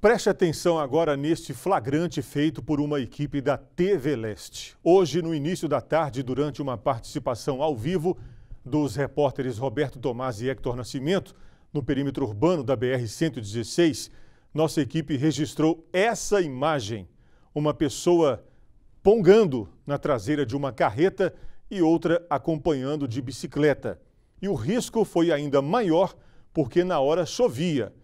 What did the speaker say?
Preste atenção agora neste flagrante feito por uma equipe da TV Leste. Hoje, no início da tarde, durante uma participação ao vivo dos repórteres Roberto Tomás e Hector Nascimento, no perímetro urbano da BR-116, nossa equipe registrou essa imagem. Uma pessoa pongando na traseira de uma carreta e outra acompanhando de bicicleta. E o risco foi ainda maior porque na hora chovia